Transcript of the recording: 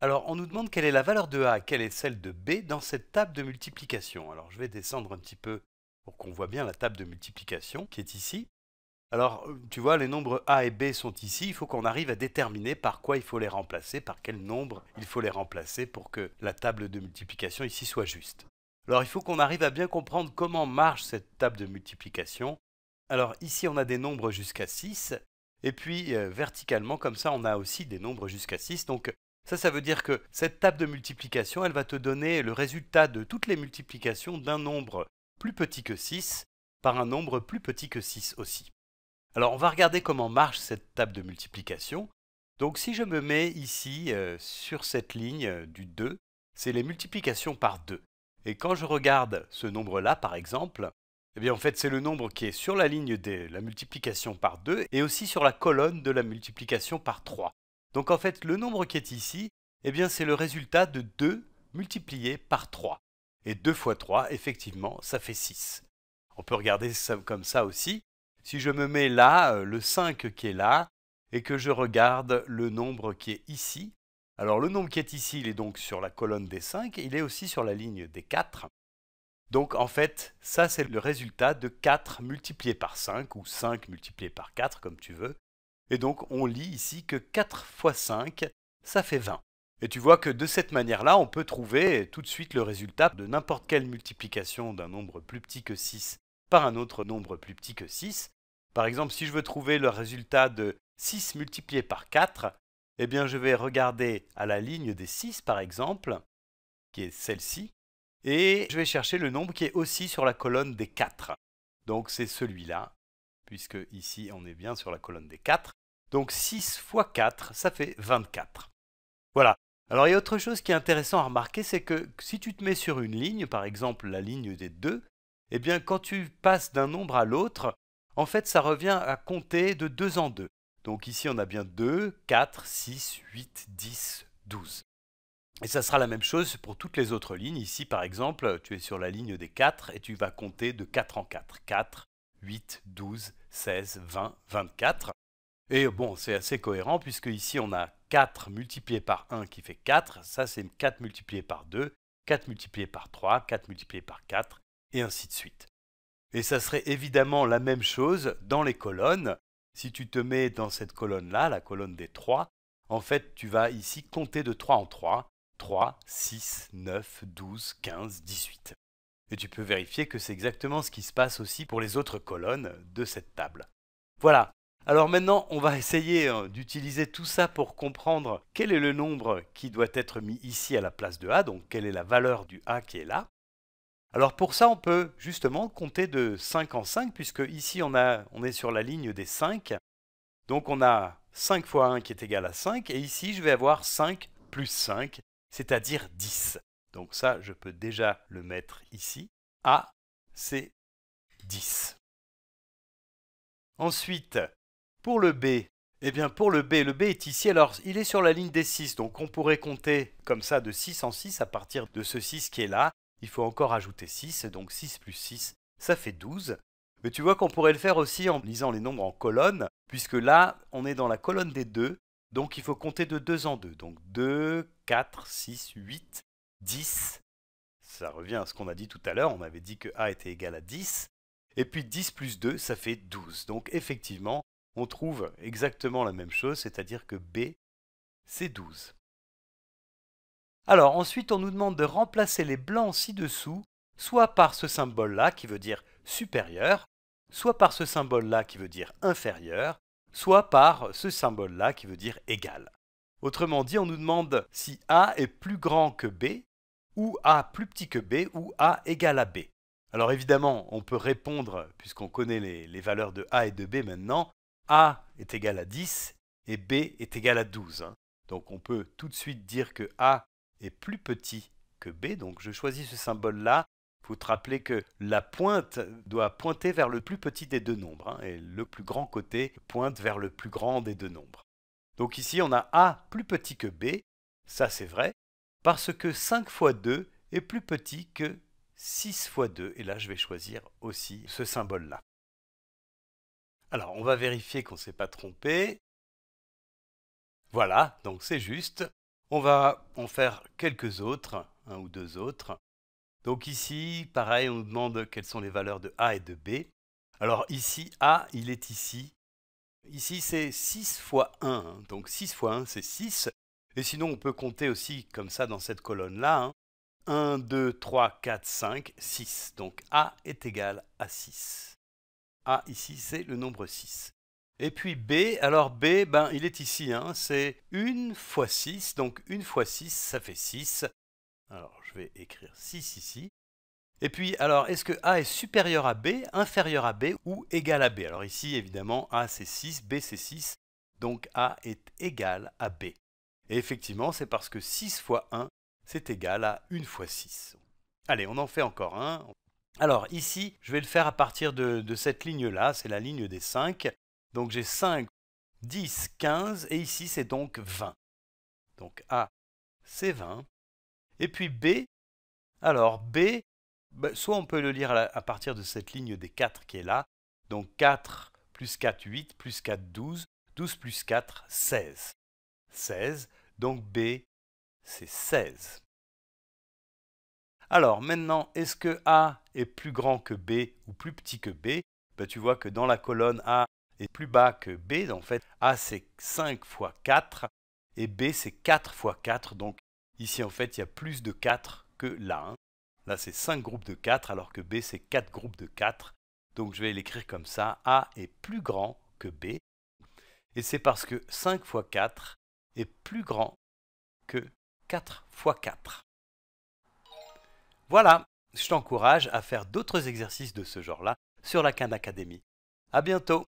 Alors, on nous demande quelle est la valeur de A, quelle est celle de B dans cette table de multiplication. Alors, je vais descendre un petit peu pour qu'on voit bien la table de multiplication qui est ici. Alors, euh, tu vois, les nombres A et B sont ici. Il faut qu'on arrive à déterminer par quoi il faut les remplacer, par quel nombre il faut les remplacer pour que la table de multiplication ici soit juste. Alors, il faut qu'on arrive à bien comprendre comment marche cette table de multiplication. Alors, ici, on a des nombres jusqu'à 6. Et puis, euh, verticalement, comme ça, on a aussi des nombres jusqu'à 6. Donc, ça, ça veut dire que cette table de multiplication, elle va te donner le résultat de toutes les multiplications d'un nombre plus petit que 6 par un nombre plus petit que 6 aussi. Alors on va regarder comment marche cette table de multiplication. Donc si je me mets ici euh, sur cette ligne euh, du 2, c'est les multiplications par 2. Et quand je regarde ce nombre-là par exemple, eh bien en fait c'est le nombre qui est sur la ligne de la multiplication par 2 et aussi sur la colonne de la multiplication par 3. Donc en fait, le nombre qui est ici, eh bien c'est le résultat de 2 multiplié par 3. Et 2 fois 3, effectivement, ça fait 6. On peut regarder ça comme ça aussi. Si je me mets là, euh, le 5 qui est là, et que je regarde le nombre qui est ici, alors le nombre qui est ici, il est donc sur la colonne des 5, il est aussi sur la ligne des 4. Donc en fait, ça c'est le résultat de 4 multiplié par 5, ou 5 multiplié par 4, comme tu veux. Et donc on lit ici que 4 fois 5, ça fait 20. Et tu vois que de cette manière-là, on peut trouver tout de suite le résultat de n'importe quelle multiplication d'un nombre plus petit que 6 par un autre nombre plus petit que 6. Par exemple, si je veux trouver le résultat de 6 multiplié par 4, eh bien je vais regarder à la ligne des 6 par exemple, qui est celle-ci, et je vais chercher le nombre qui est aussi sur la colonne des 4. Donc c'est celui-là, puisque ici on est bien sur la colonne des 4. Donc 6 x 4, ça fait 24. Voilà. Alors il y a autre chose qui est intéressant à remarquer, c'est que si tu te mets sur une ligne, par exemple la ligne des 2, eh bien quand tu passes d'un nombre à l'autre, en fait ça revient à compter de 2 en 2. Donc ici on a bien 2, 4, 6, 8, 10, 12. Et ça sera la même chose pour toutes les autres lignes. Ici par exemple, tu es sur la ligne des 4 et tu vas compter de 4 en 4. 4, 8, 12, 16, 20, 24. Et bon, c'est assez cohérent puisque ici on a 4 multiplié par 1 qui fait 4, ça c'est 4 multiplié par 2, 4 multiplié par 3, 4 multiplié par 4, et ainsi de suite. Et ça serait évidemment la même chose dans les colonnes. Si tu te mets dans cette colonne-là, la colonne des 3, en fait tu vas ici compter de 3 en 3, 3, 6, 9, 12, 15, 18. Et tu peux vérifier que c'est exactement ce qui se passe aussi pour les autres colonnes de cette table. Voilà, alors maintenant, on va essayer hein, d'utiliser tout ça pour comprendre quel est le nombre qui doit être mis ici à la place de A, donc quelle est la valeur du A qui est là. Alors pour ça, on peut justement compter de 5 en 5, puisque ici on, est sur la ligne des 5. Donc on a 5 fois 1 qui est égal à 5, et ici je vais avoir 5 plus 5, c'est-à-dire 10. Donc ça, je peux déjà le mettre ici. A, c'est 10. Ensuite, pour le B, eh bien pour le B, le B est ici, alors il est sur la ligne des 6, donc on pourrait compter comme ça de 6 en 6 à partir de ce 6 qui est là. Il faut encore ajouter 6, donc 6 plus 6, ça fait 12. Mais tu vois qu'on pourrait le faire aussi en lisant les nombres en colonne, puisque là, on est dans la colonne des 2, donc il faut compter de 2 en 2. Donc 2, 4, 6, 8, 10. Ça revient à ce qu'on a dit tout à l'heure, on avait dit que A était égal à 10. Et puis 10 plus 2, ça fait 12. Donc effectivement, on trouve exactement la même chose, c'est-à-dire que B, c'est 12. Alors ensuite, on nous demande de remplacer les blancs ci-dessous, soit par ce symbole-là qui veut dire supérieur, soit par ce symbole-là qui veut dire inférieur, soit par ce symbole-là qui veut dire égal. Autrement dit, on nous demande si A est plus grand que B, ou A plus petit que B, ou A égal à B. Alors évidemment, on peut répondre, puisqu'on connaît les, les, valeurs de A et de B maintenant, a est égal à 10 et B est égal à 12. Hein. Donc on peut tout de suite dire que A est plus petit que B. Donc je choisis ce symbole-là. Il faut te rappeler que la pointe doit pointer vers le plus petit des deux nombres. Hein, et le plus grand côté pointe vers le plus grand des deux nombres. Donc ici on a A plus petit que B. Ça c'est vrai. Parce que 5 fois 2 est plus petit que 6 fois 2. Et là je vais choisir aussi ce symbole-là. Alors, on va vérifier qu'on ne s'est pas trompé. Voilà, donc c'est juste. On va en faire quelques autres, un ou deux autres. Donc ici, pareil, on nous demande quelles sont les valeurs de A et de B. Alors ici, A, il est ici. Ici, c'est 6 fois 1. Hein. Donc 6 fois 1, c'est 6. Et sinon, on peut compter aussi comme ça dans cette colonne-là. 1, 2, 3, 4, 5, 6. Donc A est égal à 6. A ici, c'est le nombre 6. Et puis B, alors B, ben, il est ici, hein, c'est 1 fois 6, donc 1 fois 6, ça fait 6. Alors, je vais écrire 6 ici. Et puis, alors, est-ce que A est supérieur à B, inférieur à B ou égal à B Alors ici, évidemment, A c'est 6, B c'est 6, donc A est égal à B. Et effectivement, c'est parce que 6 fois 1, c'est égal à 1 fois 6. Allez, on en fait encore un. Alors ici, je vais le faire à partir de, cette ligne-là, c'est la ligne des 5. Donc j'ai 5, 10, 15, et ici c'est donc 20. Donc A, c'est 20. Et puis B, alors B, bah, soit on peut le lire à, à partir de cette ligne des 4 qui est là. Donc 4 plus 4, 8, plus 4, 12, 12 plus 4, 16. 16, donc B, c'est 16. Alors maintenant, est-ce que A est plus grand que B ou plus petit que B bah, Tu vois que dans la colonne A est plus bas que B. En fait, A c'est 5 fois 4 et B c'est 4 fois 4. Donc ici en fait, il y a plus de 4 que là. Hein. Là c'est 5 groupes de 4 alors que B c'est 4 groupes de 4. Donc je vais l'écrire comme ça. A est plus grand que B. Et c'est parce que 5 fois 4 est plus grand que 4 fois 4. Voilà, je t'encourage à faire d'autres exercices de ce genre-là sur la Khan Academy. À bientôt!